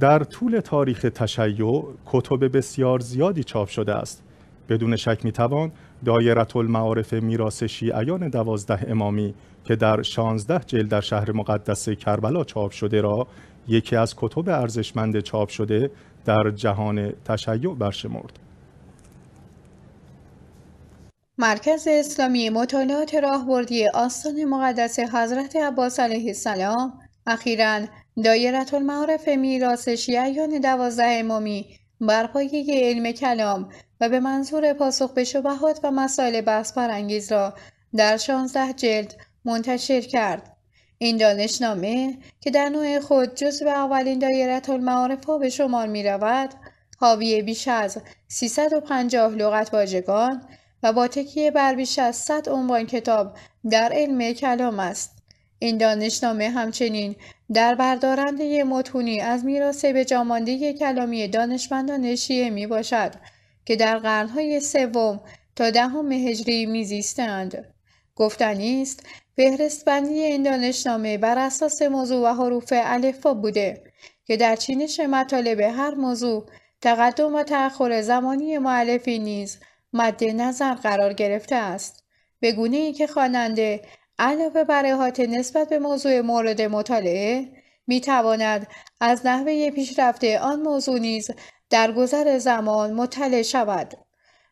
در طول تاریخ تشیع کتب بسیار زیادی چاپ شده است بدون شک میتوان دایره المعارف میراث شیعیان دوازده امامی که در 16 جلد در شهر مقدس کربلا چاپ شده را یکی از کتب ارزشمند چاپ شده در جهان تشیع برشمرد. مرکز اسلامی مطالعات راهبردی آستان مقدس حضرت عباس علیه السلام اخیرا دایرت المعارف میراث شیعیان دوازده امامی بر علم کلام و به منظور پاسخ به شبهات و مسائل بحث برانگیز را در شانزده جلد منتشر کرد. این دانشنامه که در نوع خود به اولین دایرت المعارف ها به شمار می حاوی بیش از 350 لغت واژگان و با تکیه بر بیش از 100 عنوان کتاب در علم کلام است. این دانشنامه همچنین در بردارنده متونی از میراث به جامانده کلامی دانشمندان شیعه می باشد که در قرنهای سوم تا دهم هجری میزیستند. گفتنی است فهرستبندی این دانشنامه بر اساس موضوع و حروف الفا بوده که در چینش مطالب هر موضوع تقدم و تأخر زمانی معلفی نیز مد نظر قرار گرفته است. به گونه ای که خواننده علاوه بر احاطه نسبت به موضوع مورد مطالعه میتواند از نحوه پیشرفت آن موضوع نیز در گذر زمان مطلع شود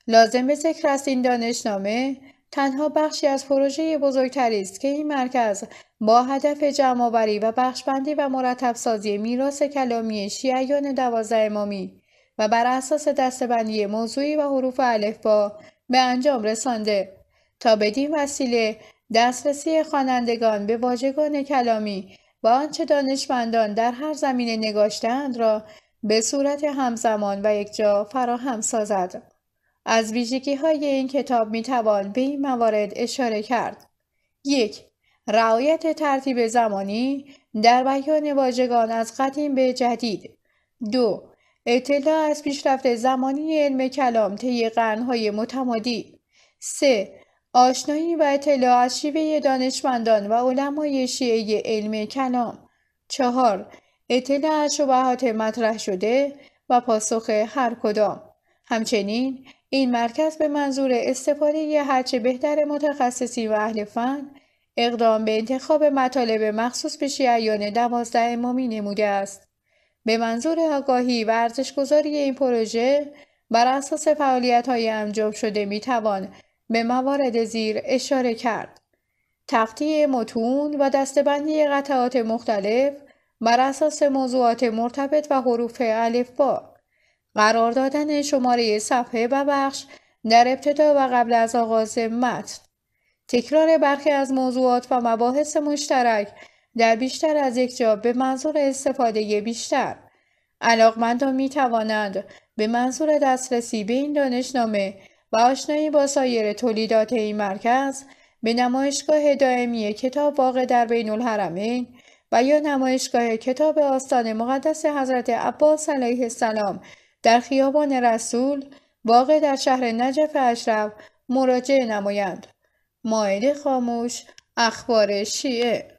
لازم به ذکر است این دانشنامه تنها بخشی از پروژه بزرگتری است که این مرکز با هدف جمعآوری و بخشبندی و مرتبسازی میراث کلامی شیعیان دوازده امامی و بر اساس دستبندی موضوعی و حروف الفبا به انجام رسانده تا بدین وسیله دسترسی خوانندگان به واژگان کلامی و آنچه دانشمندان در هر زمینه نگاشتند را به صورت همزمان و یکجا فراهم سازد. از ویژگی های این کتاب می توان به این موارد اشاره کرد. یک رعایت ترتیب زمانی در بیان واژگان از قدیم به جدید. دو اطلاع از پیشرفت زمانی علم کلام طی قرنهای متمادی. سه آشنایی و اطلاع از شیوه دانشمندان و علمای شیعه علم کلام چهار اطلاع از شبهات مطرح شده و پاسخ هر کدام همچنین این مرکز به منظور استفاده هرچه بهتر متخصصی و اهل فن اقدام به انتخاب مطالب مخصوص به شیعیان دوازده امامی نموده است به منظور آگاهی و ارزشگذاری این پروژه بر اساس فعالیت های انجام شده می توان به موارد زیر اشاره کرد. تقطیه متون و دستبندی قطعات مختلف بر اساس موضوعات مرتبط و حروف الف با قرار دادن شماره صفحه و بخش در ابتدا و قبل از آغاز متن تکرار برخی از موضوعات و مباحث مشترک در بیشتر از یک جا به منظور استفاده بیشتر علاقمندان می توانند به منظور دسترسی به این دانشنامه و آشنایی با سایر تولیدات این مرکز به نمایشگاه دائمی کتاب واقع در بین الحرمین و یا نمایشگاه کتاب آستان مقدس حضرت عباس علیه السلام در خیابان رسول واقع در شهر نجف اشرف مراجعه نمایند. مائده خاموش اخبار شیعه